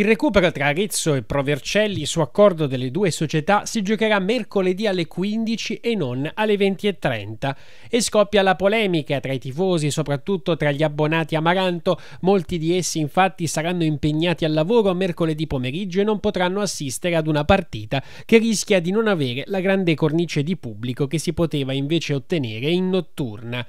Il recupero tra Arezzo e Provercelli su accordo delle due società si giocherà mercoledì alle 15 e non alle 20.30 e scoppia la polemica tra i tifosi, soprattutto tra gli abbonati Amaranto. Molti di essi infatti saranno impegnati al lavoro mercoledì pomeriggio e non potranno assistere ad una partita che rischia di non avere la grande cornice di pubblico che si poteva invece ottenere in notturna.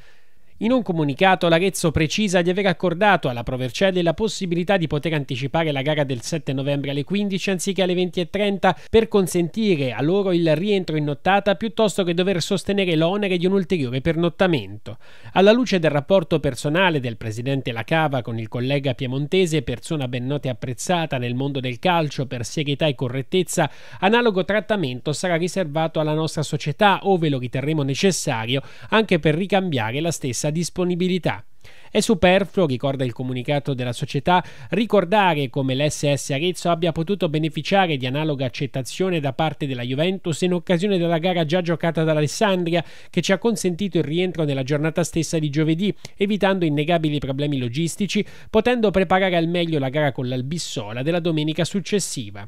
In un comunicato l'Arezzo precisa di aver accordato alla Provercelli la possibilità di poter anticipare la gara del 7 novembre alle 15 anziché alle 20.30 per consentire a loro il rientro in nottata piuttosto che dover sostenere l'onere di un ulteriore pernottamento. Alla luce del rapporto personale del presidente Lacava con il collega piemontese, persona ben nota e apprezzata nel mondo del calcio per serietà e correttezza, analogo trattamento sarà riservato alla nostra società, ove lo riterremo necessario, anche per ricambiare la stessa disponibilità. È superfluo, ricorda il comunicato della società, ricordare come l'SS Arezzo abbia potuto beneficiare di analoga accettazione da parte della Juventus in occasione della gara già giocata dall'Alessandria, che ci ha consentito il rientro nella giornata stessa di giovedì, evitando innegabili problemi logistici, potendo preparare al meglio la gara con l'Albissola della domenica successiva.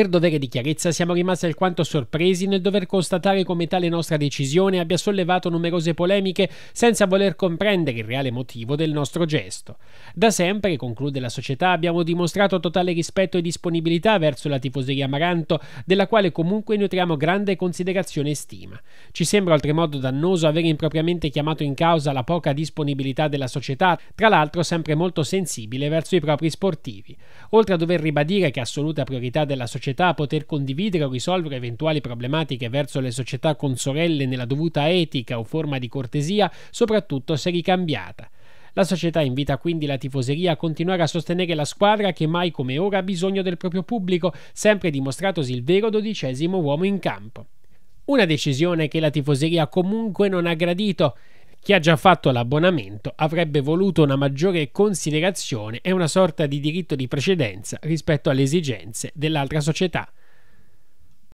Per dovere di chiarezza siamo rimasti alquanto sorpresi nel dover constatare come tale nostra decisione abbia sollevato numerose polemiche senza voler comprendere il reale motivo del nostro gesto. Da sempre, conclude la società, abbiamo dimostrato totale rispetto e disponibilità verso la tifoseria Amaranto, della quale comunque nutriamo grande considerazione e stima. Ci sembra oltremodo dannoso aver impropriamente chiamato in causa la poca disponibilità della società, tra l'altro sempre molto sensibile verso i propri sportivi. Oltre a dover ribadire che assoluta priorità della società società a poter condividere o risolvere eventuali problematiche verso le società consorelle nella dovuta etica o forma di cortesia, soprattutto se ricambiata. La società invita quindi la tifoseria a continuare a sostenere la squadra che mai come ora ha bisogno del proprio pubblico, sempre dimostratosi il vero dodicesimo uomo in campo. Una decisione che la tifoseria comunque non ha gradito chi ha già fatto l'abbonamento avrebbe voluto una maggiore considerazione e una sorta di diritto di precedenza rispetto alle esigenze dell'altra società.